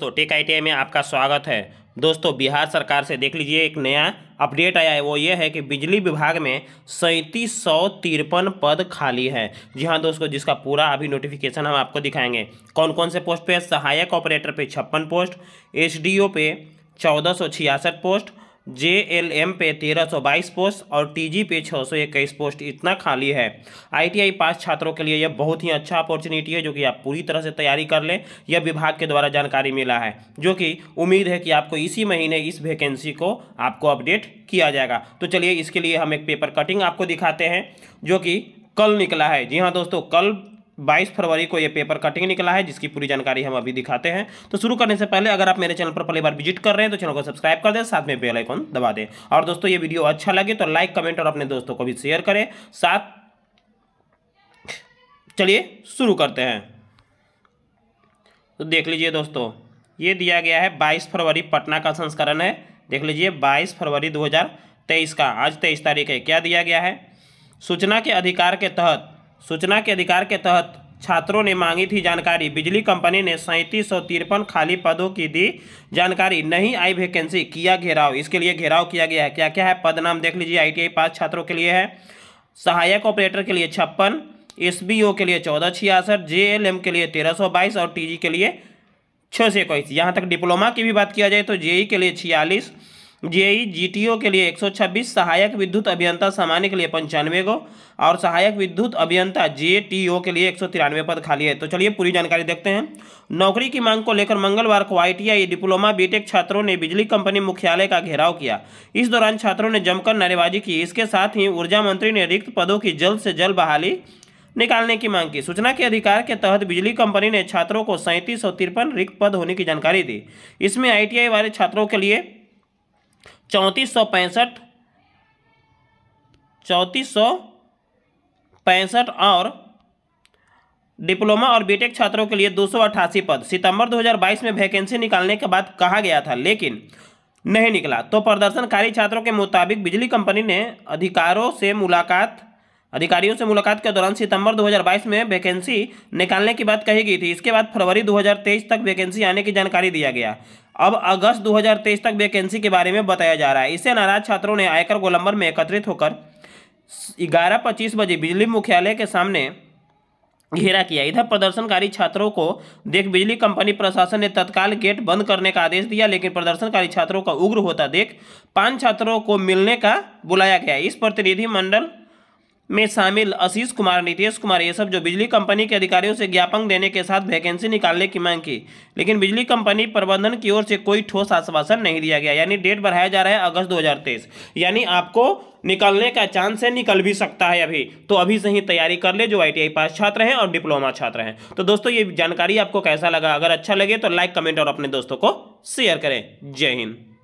दोस्तों take I में आपका स्वागत है दोस्तों बिहार सरकार से देख लीजिए एक नया अपडेट आया है वो ये है कि बिजली विभाग में सैंतीस सौ तिरपन पद खाली है जी हाँ दोस्तों जिसका पूरा अभी नोटिफिकेशन हम आपको दिखाएंगे कौन कौन से पोस्ट पे सहायक ऑपरेटर पे छप्पन पोस्ट एसडीओ पे चौदह सौ छियासठ पोस्ट जे एल एम पे तेरह सौ बाईस पोस्ट और टी जी पे छः सौ इक्कीस पोस्ट इतना खाली है आई टी आई पास छात्रों के लिए यह बहुत ही अच्छा अपॉर्चुनिटी है जो कि आप पूरी तरह से तैयारी कर लें यह विभाग के द्वारा जानकारी मिला है जो कि उम्मीद है कि आपको इसी महीने इस वैकेंसी को आपको अपडेट किया जाएगा तो चलिए इसके लिए हम एक पेपर कटिंग आपको दिखाते हैं जो कि कल निकला है जी हाँ दोस्तों कल 22 फरवरी को ये पेपर कटिंग निकला है जिसकी पूरी जानकारी हम अभी दिखाते हैं तो शुरू करने से पहले अगर आप मेरे चैनल पर पहली बार विजिट कर रहे हैं तो चैनल को सब्सक्राइब कर दें साथ में बेल आइकन दबा दें और दोस्तों ये वीडियो अच्छा लगे तो लाइक कमेंट और अपने दोस्तों को भी शेयर करें साथ चलिए शुरू करते हैं तो देख लीजिए दोस्तों ये दिया गया है बाईस फरवरी पटना का संस्करण है देख लीजिए बाईस फरवरी तेईस का आज तेईस तारीख है क्या दिया गया है सूचना के अधिकार के तहत सूचना के अधिकार के तहत छात्रों ने मांगी थी जानकारी बिजली कंपनी ने सैंतीस सौ तिरपन खाली पदों की दी जानकारी नहीं आई वैकेंसी किया घेराव इसके लिए घेराव किया गया है क्या क्या है पद नाम देख लीजिए आईटीआई पास छात्रों के लिए है सहायक ऑपरेटर के लिए छप्पन एसबीओ के लिए चौदह छियासठ जे के लिए तेरह सौ बाईस और टी के लिए छः सौ इक्कीस यहाँ तक डिप्लोमा की भी बात किया जाए तो जेई के लिए छियालीस जेई जीटीओ के लिए 126 सहायक विद्युत अभियंता सामान्य के लिए पंचानवे को और सहायक विद्युत अभियंता जे के लिए एक पद खाली है तो चलिए पूरी जानकारी देखते हैं नौकरी की मांग को लेकर मंगलवार को आईटीआई डिप्लोमा बीटेक छात्रों ने बिजली कंपनी मुख्यालय का घेराव किया इस दौरान छात्रों ने जमकर नारेबाजी की इसके साथ ही ऊर्जा मंत्री ने रिक्त पदों की जल्द से जल्द बहाली निकालने की मांग की सूचना के अधिकार के तहत बिजली कंपनी ने छात्रों को सैंतीस रिक्त पद होने की जानकारी दी इसमें आई वाले छात्रों के लिए चौंतीस सौ पैंसठ चौंतीस सौ पैंसठ और डिप्लोमा और बीटेक छात्रों के लिए दो पद सितंबर 2022 में वैकेंसी निकालने के बाद कहा गया था लेकिन नहीं निकला तो प्रदर्शनकारी छात्रों के मुताबिक बिजली कंपनी ने अधिकारों से मुलाकात अधिकारियों से मुलाकात के दौरान सितंबर 2022 में वैकेंसी निकालने की बात कही गई थी इसके बाद फरवरी 2023 तक वैकेंसी आने की जानकारी दिया गया अब अगस्त 2023 तक वैकेंसी के बारे में बताया जा रहा है इससे नाराज छात्रों ने आयकर गोलंबर में एकत्रित होकर ग्यारह पच्चीस बजे बिजली मुख्यालय के सामने घेरा किया इधर प्रदर्शनकारी छात्रों को देख बिजली कंपनी प्रशासन ने तत्काल गेट बंद करने का आदेश दिया लेकिन प्रदर्शनकारी छात्रों का उग्र होता देख पांच छात्रों को मिलने का बुलाया गया इस प्रतिनिधिमंडल में शामिल आशीष कुमार नीतीश कुमार ये सब जो बिजली कंपनी के अधिकारियों से ज्ञापन देने के साथ वैकेंसी निकालने की मांग की लेकिन बिजली कंपनी प्रबंधन की ओर से कोई ठोस आश्वासन नहीं दिया गया यानी डेट बढ़ाया जा रहा है अगस्त 2023 यानी आपको निकलने का चांस है निकल भी सकता है अभी तो अभी से ही तैयारी कर ले जो आई पास छात्र हैं और डिप्लोमा छात्र हैं तो दोस्तों ये जानकारी आपको कैसा लगा अगर अच्छा लगे तो लाइक कमेंट और अपने दोस्तों को शेयर करें जय हिंद